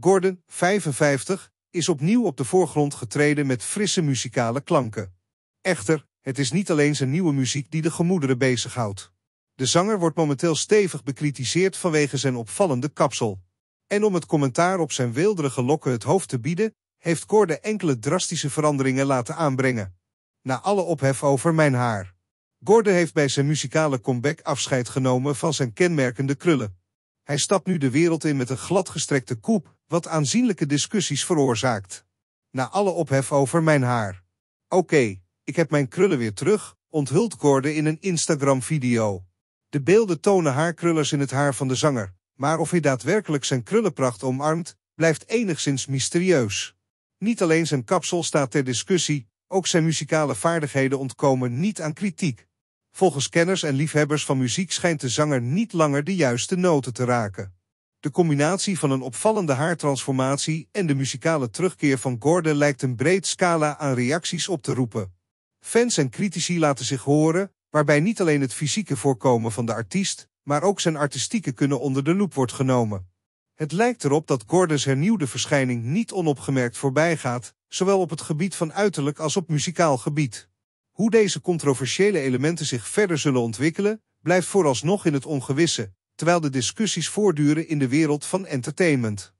Gordon, 55, is opnieuw op de voorgrond getreden met frisse muzikale klanken. Echter, het is niet alleen zijn nieuwe muziek die de gemoederen bezighoudt. De zanger wordt momenteel stevig bekritiseerd vanwege zijn opvallende kapsel. En om het commentaar op zijn weelderige lokken het hoofd te bieden, heeft Gordon enkele drastische veranderingen laten aanbrengen. Na alle ophef over mijn haar. Gordon heeft bij zijn muzikale comeback afscheid genomen van zijn kenmerkende krullen. Hij stapt nu de wereld in met een gladgestrekte koep wat aanzienlijke discussies veroorzaakt. Na alle ophef over mijn haar. Oké, ik heb mijn krullen weer terug, onthult Gordon in een Instagram-video. De beelden tonen haarkrullers in het haar van de zanger, maar of hij daadwerkelijk zijn krullenpracht omarmt, blijft enigszins mysterieus. Niet alleen zijn kapsel staat ter discussie, ook zijn muzikale vaardigheden ontkomen niet aan kritiek. Volgens kenners en liefhebbers van muziek schijnt de zanger niet langer de juiste noten te raken. De combinatie van een opvallende haartransformatie en de muzikale terugkeer van Gordon lijkt een breed scala aan reacties op te roepen. Fans en critici laten zich horen, waarbij niet alleen het fysieke voorkomen van de artiest, maar ook zijn artistieke kunnen onder de loep wordt genomen. Het lijkt erop dat Gordons hernieuwde verschijning niet onopgemerkt voorbij gaat, zowel op het gebied van uiterlijk als op muzikaal gebied. Hoe deze controversiële elementen zich verder zullen ontwikkelen, blijft vooralsnog in het ongewisse, terwijl de discussies voortduren in de wereld van entertainment.